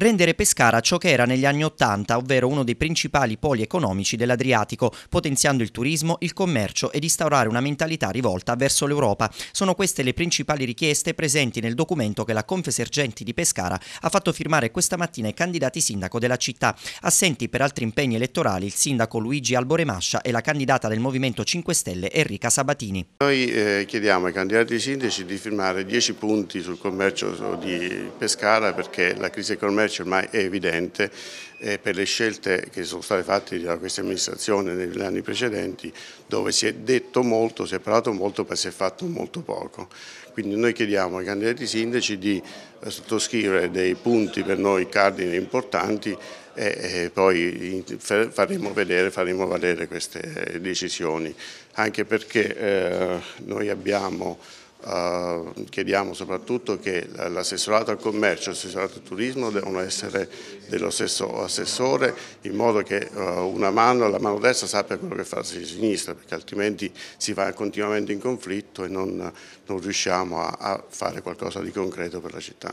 rendere Pescara ciò che era negli anni Ottanta, ovvero uno dei principali poli economici dell'Adriatico, potenziando il turismo, il commercio ed instaurare una mentalità rivolta verso l'Europa. Sono queste le principali richieste presenti nel documento che la Confesergenti di Pescara ha fatto firmare questa mattina ai candidati sindaco della città. Assenti per altri impegni elettorali il sindaco Luigi Alboremascia e la candidata del Movimento 5 Stelle Enrica Sabatini. Noi eh, chiediamo ai candidati sindaci di firmare 10 punti sul commercio di Pescara perché la crisi economica Lecce ormai è evidente eh, per le scelte che sono state fatte da questa amministrazione negli anni precedenti dove si è detto molto, si è parlato molto ma si è fatto molto poco. Quindi noi chiediamo ai candidati sindaci di eh, sottoscrivere dei punti per noi cardini importanti e, poi faremo vedere, faremo valere queste eh, decisioni, anche perché eh, noi abbiamo eh, chiediamo soprattutto che l'assessorato al commercio e l'assessorato al turismo devono essere dello stesso assessore in modo che eh, una mano, la mano destra sappia quello che fa la sinistra perché altrimenti si va continuamente in conflitto e non, non riusciamo a, a fare qualcosa di concreto per la città.